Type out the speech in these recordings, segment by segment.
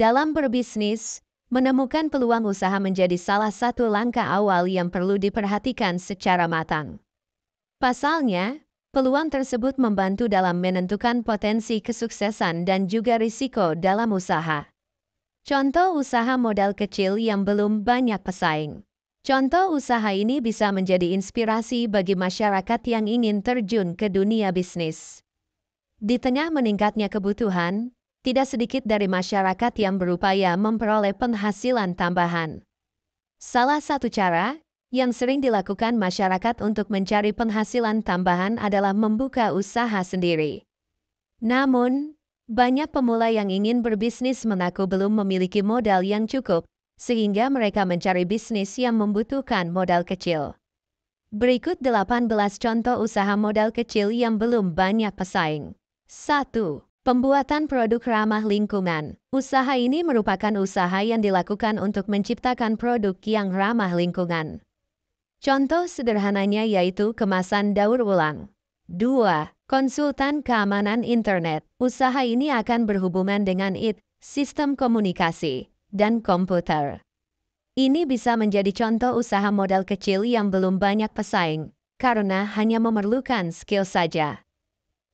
Dalam berbisnis, menemukan peluang usaha menjadi salah satu langkah awal yang perlu diperhatikan secara matang. Pasalnya, peluang tersebut membantu dalam menentukan potensi kesuksesan dan juga risiko dalam usaha. Contoh usaha modal kecil yang belum banyak pesaing. Contoh usaha ini bisa menjadi inspirasi bagi masyarakat yang ingin terjun ke dunia bisnis. Di tengah meningkatnya kebutuhan, tidak sedikit dari masyarakat yang berupaya memperoleh penghasilan tambahan. Salah satu cara yang sering dilakukan masyarakat untuk mencari penghasilan tambahan adalah membuka usaha sendiri. Namun, banyak pemula yang ingin berbisnis mengaku belum memiliki modal yang cukup, sehingga mereka mencari bisnis yang membutuhkan modal kecil. Berikut 18 contoh usaha modal kecil yang belum banyak pesaing. 1. Pembuatan produk ramah lingkungan. Usaha ini merupakan usaha yang dilakukan untuk menciptakan produk yang ramah lingkungan. Contoh sederhananya yaitu kemasan daur ulang. 2. Konsultan keamanan internet. Usaha ini akan berhubungan dengan IT, sistem komunikasi, dan komputer. Ini bisa menjadi contoh usaha modal kecil yang belum banyak pesaing, karena hanya memerlukan skill saja.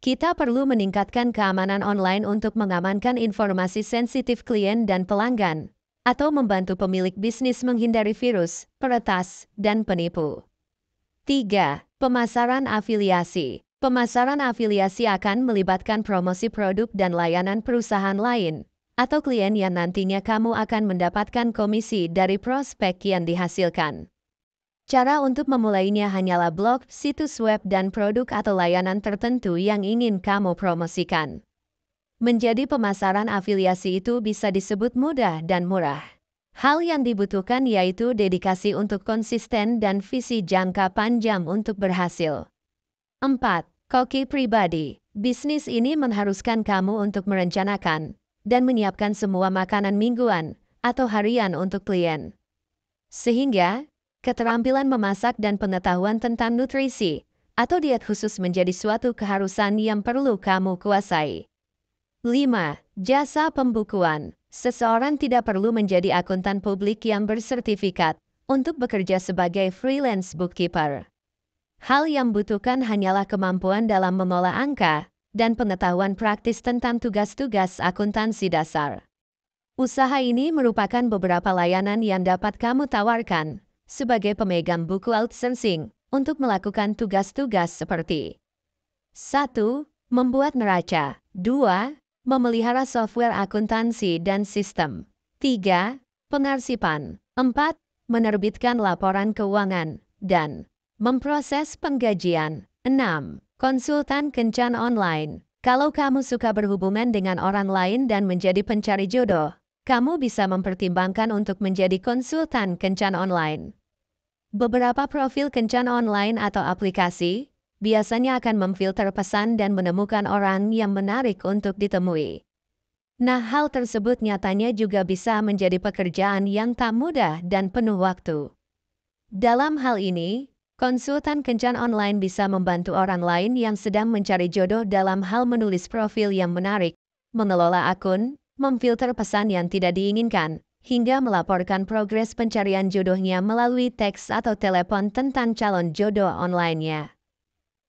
Kita perlu meningkatkan keamanan online untuk mengamankan informasi sensitif klien dan pelanggan, atau membantu pemilik bisnis menghindari virus, peretas, dan penipu. 3. Pemasaran afiliasi. Pemasaran afiliasi akan melibatkan promosi produk dan layanan perusahaan lain, atau klien yang nantinya kamu akan mendapatkan komisi dari prospek yang dihasilkan. Cara untuk memulainya hanyalah blog, situs web dan produk atau layanan tertentu yang ingin kamu promosikan. Menjadi pemasaran afiliasi itu bisa disebut mudah dan murah. Hal yang dibutuhkan yaitu dedikasi untuk konsisten dan visi jangka panjang untuk berhasil. 4. Koki pribadi. Bisnis ini mengharuskan kamu untuk merencanakan dan menyiapkan semua makanan mingguan atau harian untuk klien. Sehingga, keterampilan memasak dan pengetahuan tentang nutrisi atau diet khusus menjadi suatu keharusan yang perlu kamu kuasai. 5. Jasa pembukuan. Seseorang tidak perlu menjadi akuntan publik yang bersertifikat untuk bekerja sebagai freelance bookkeeper. Hal yang butuhkan hanyalah kemampuan dalam mengolah angka dan pengetahuan praktis tentang tugas-tugas akuntansi dasar. Usaha ini merupakan beberapa layanan yang dapat kamu tawarkan sebagai pemegang buku outsourcing untuk melakukan tugas-tugas seperti 1. Membuat neraca 2. Memelihara software akuntansi dan sistem 3. Pengarsipan 4. Menerbitkan laporan keuangan dan memproses penggajian 6. Konsultan kencan online kalau kamu suka berhubungan dengan orang lain dan menjadi pencari jodoh, kamu bisa mempertimbangkan untuk menjadi konsultan kencan online. Beberapa profil kencan online atau aplikasi biasanya akan memfilter pesan dan menemukan orang yang menarik untuk ditemui. Nah, hal tersebut nyatanya juga bisa menjadi pekerjaan yang tak mudah dan penuh waktu. Dalam hal ini, konsultan kencan online bisa membantu orang lain yang sedang mencari jodoh dalam hal menulis profil yang menarik, mengelola akun, memfilter pesan yang tidak diinginkan, hingga melaporkan progres pencarian jodohnya melalui teks atau telepon tentang calon jodoh online-nya.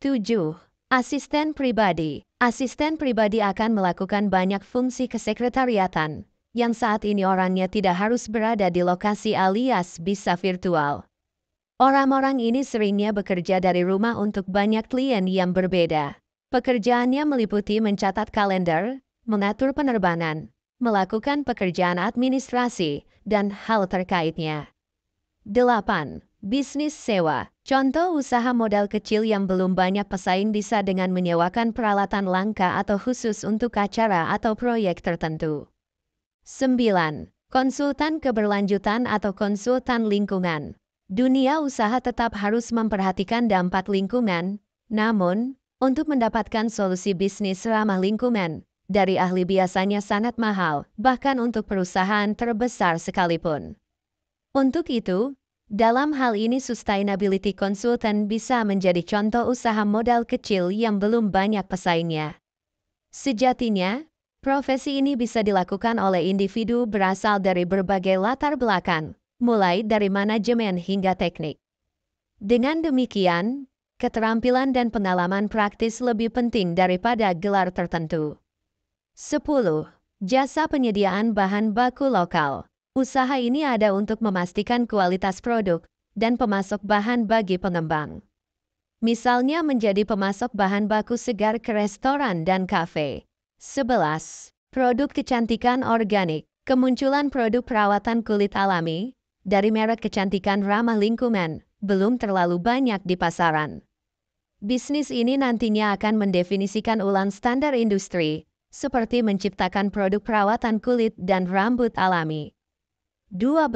7. Asisten pribadi Asisten pribadi akan melakukan banyak fungsi kesekretariatan, yang saat ini orangnya tidak harus berada di lokasi alias bisa virtual. Orang-orang ini seringnya bekerja dari rumah untuk banyak klien yang berbeda. Pekerjaannya meliputi mencatat kalender, mengatur penerbangan, melakukan pekerjaan administrasi, dan hal terkaitnya. 8. Bisnis sewa. Contoh usaha modal kecil yang belum banyak pesaing bisa dengan menyewakan peralatan langka atau khusus untuk acara atau proyek tertentu. 9. Konsultan keberlanjutan atau konsultan lingkungan. Dunia usaha tetap harus memperhatikan dampak lingkungan, namun, untuk mendapatkan solusi bisnis ramah lingkungan, dari ahli biasanya sangat mahal, bahkan untuk perusahaan terbesar sekalipun. Untuk itu, dalam hal ini sustainability consultant bisa menjadi contoh usaha modal kecil yang belum banyak pesaingnya. Sejatinya, profesi ini bisa dilakukan oleh individu berasal dari berbagai latar belakang, mulai dari manajemen hingga teknik. Dengan demikian, keterampilan dan pengalaman praktis lebih penting daripada gelar tertentu. 10. Jasa penyediaan bahan baku lokal. Usaha ini ada untuk memastikan kualitas produk dan pemasok bahan bagi pengembang. Misalnya menjadi pemasok bahan baku segar ke restoran dan kafe. 11. Produk kecantikan organik. Kemunculan produk perawatan kulit alami dari merek kecantikan ramah lingkungan belum terlalu banyak di pasaran. Bisnis ini nantinya akan mendefinisikan ulang standar industri seperti menciptakan produk perawatan kulit dan rambut alami. 12.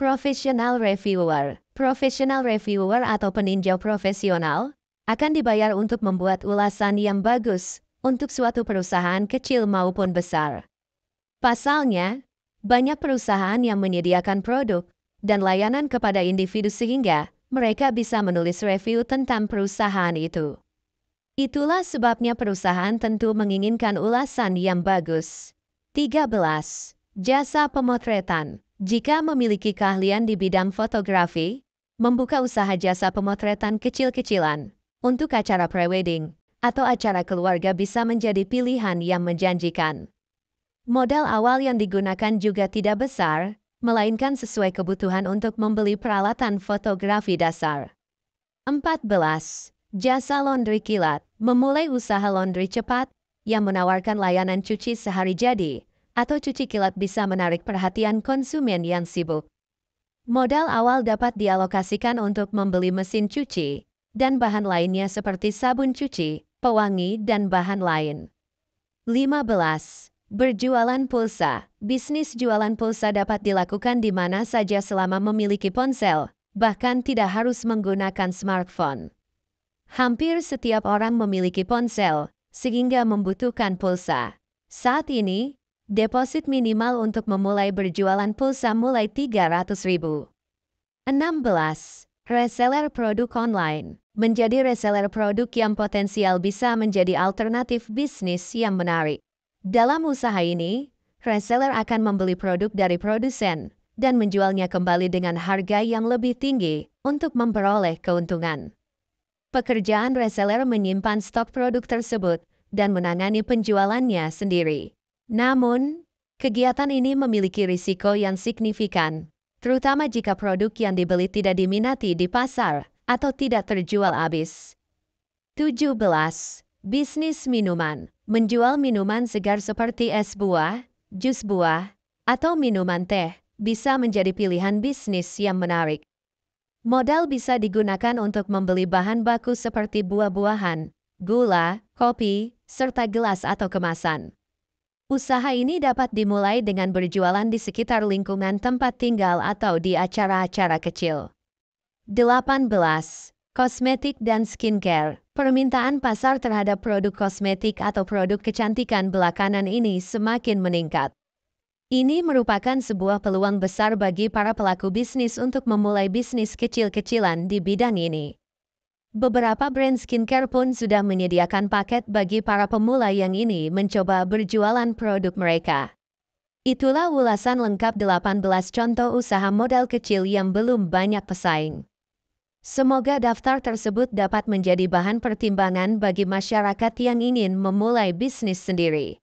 Professional Reviewer Professional Reviewer atau peninjau profesional akan dibayar untuk membuat ulasan yang bagus untuk suatu perusahaan kecil maupun besar. Pasalnya, banyak perusahaan yang menyediakan produk dan layanan kepada individu sehingga mereka bisa menulis review tentang perusahaan itu. Itulah sebabnya perusahaan tentu menginginkan ulasan yang bagus. 13. Jasa pemotretan. Jika memiliki keahlian di bidang fotografi, membuka usaha jasa pemotretan kecil-kecilan untuk acara prewedding atau acara keluarga bisa menjadi pilihan yang menjanjikan. Modal awal yang digunakan juga tidak besar, melainkan sesuai kebutuhan untuk membeli peralatan fotografi dasar. 14. Jasa laundry kilat memulai usaha laundry cepat yang menawarkan layanan cuci sehari jadi atau cuci kilat bisa menarik perhatian konsumen yang sibuk. Modal awal dapat dialokasikan untuk membeli mesin cuci dan bahan lainnya seperti sabun cuci, pewangi, dan bahan lain. 15. Berjualan pulsa. Bisnis jualan pulsa dapat dilakukan di mana saja selama memiliki ponsel, bahkan tidak harus menggunakan smartphone. Hampir setiap orang memiliki ponsel, sehingga membutuhkan pulsa. Saat ini, deposit minimal untuk memulai berjualan pulsa mulai 300 16. Reseller produk online menjadi reseller produk yang potensial bisa menjadi alternatif bisnis yang menarik. Dalam usaha ini, reseller akan membeli produk dari produsen dan menjualnya kembali dengan harga yang lebih tinggi untuk memperoleh keuntungan. Pekerjaan reseller menyimpan stok produk tersebut dan menangani penjualannya sendiri. Namun, kegiatan ini memiliki risiko yang signifikan, terutama jika produk yang dibeli tidak diminati di pasar atau tidak terjual habis. 17. Bisnis minuman menjual minuman segar seperti es buah, jus buah, atau minuman teh bisa menjadi pilihan bisnis yang menarik. Modal bisa digunakan untuk membeli bahan baku seperti buah-buahan, gula, kopi, serta gelas atau kemasan. Usaha ini dapat dimulai dengan berjualan di sekitar lingkungan tempat tinggal atau di acara-acara kecil. 18. Kosmetik dan skincare. Permintaan pasar terhadap produk kosmetik atau produk kecantikan belakangan ini semakin meningkat. Ini merupakan sebuah peluang besar bagi para pelaku bisnis untuk memulai bisnis kecil-kecilan di bidang ini. Beberapa brand skincare pun sudah menyediakan paket bagi para pemula yang ini mencoba berjualan produk mereka. Itulah ulasan lengkap 18 contoh usaha modal kecil yang belum banyak pesaing. Semoga daftar tersebut dapat menjadi bahan pertimbangan bagi masyarakat yang ingin memulai bisnis sendiri.